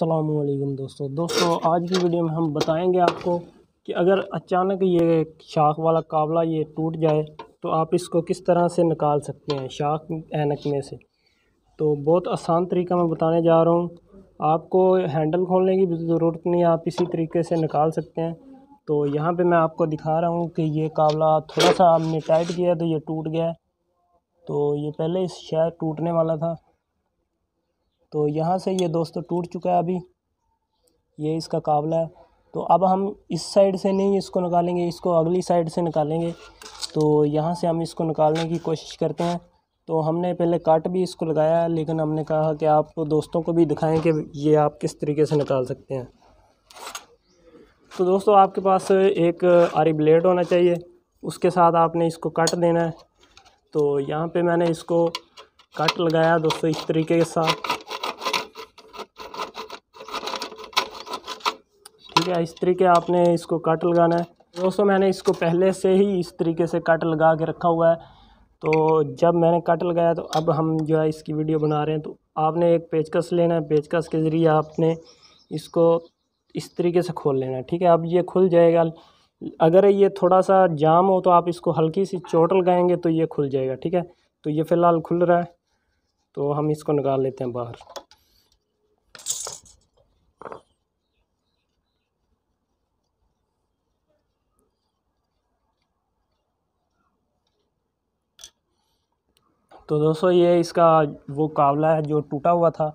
असलकम दोस्तों दोस्तों आज की वीडियो में हम बताएंगे आपको कि अगर अचानक ये शाख वाला काबला ये टूट जाए तो आप इसको किस तरह से निकाल सकते हैं शाख ऐनक में से तो बहुत आसान तरीका मैं बताने जा रहा हूँ आपको हैंडल खोलने की ज़रूरत नहीं है आप इसी तरीके से निकाल सकते हैं तो यहाँ पे मैं आपको दिखा रहा हूँ कि ये काबला थोड़ा सा हमने टाइट किया तो ये टूट गया तो ये पहले इस शायद टूटने वाला था तो यहाँ से ये दोस्तों टूट चुका है अभी ये इसका काबला है तो अब हम इस साइड से नहीं इसको निकालेंगे इसको अगली साइड से निकालेंगे तो यहाँ से हम इसको निकालने की कोशिश करते हैं तो हमने पहले काट भी इसको लगाया लेकिन हमने कहा कि आप दोस्तों को भी दिखाएं कि ये आप किस तरीके से निकाल सकते हैं तो दोस्तों आपके पास एक आरी ब्लेड होना चाहिए उसके साथ आपने इसको कट देना है तो यहाँ पे मैंने इसको कट लगाया दोस्तों इस तरीके के साथ ठीक है इस तरीके आपने इसको कट लगाना है दोस्तों मैंने इसको पहले से ही इस तरीके से कट लगा के रखा हुआ है तो जब मैंने कट लगाया तो अब हम जो है इसकी वीडियो बना रहे हैं तो आपने एक पेचकस लेना है पेचकस के ज़रिए आपने इसको इस तरीके से खोल लेना है ठीक है अब ये खुल जाएगा अगर ये थोड़ा सा जाम हो तो आप इसको हल्की सी चोट लगाएंगे तो ये खुल जाएगा ठीक है तो ये फ़िलहाल खुल रहा है तो हम इसको निकाल लेते हैं बाहर तो दोस्तों ये इसका वो कावला है जो टूटा हुआ था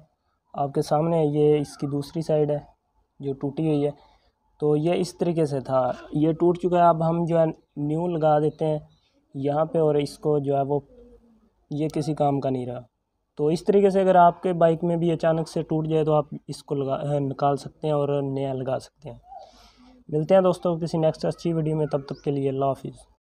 आपके सामने ये इसकी दूसरी साइड है जो टूटी हुई है तो ये इस तरीके से था ये टूट चुका है अब हम जो है न्यू लगा देते हैं यहाँ पे और इसको जो है वो ये किसी काम का नहीं रहा तो इस तरीके से अगर आपके बाइक में भी अचानक से टूट जाए तो आप इसको लगा निकाल सकते हैं और नया लगा सकते हैं मिलते हैं दोस्तों किसी नेक्स्ट अच्छी वीडियो में तब तक के लिए अल्लाह हाफिज़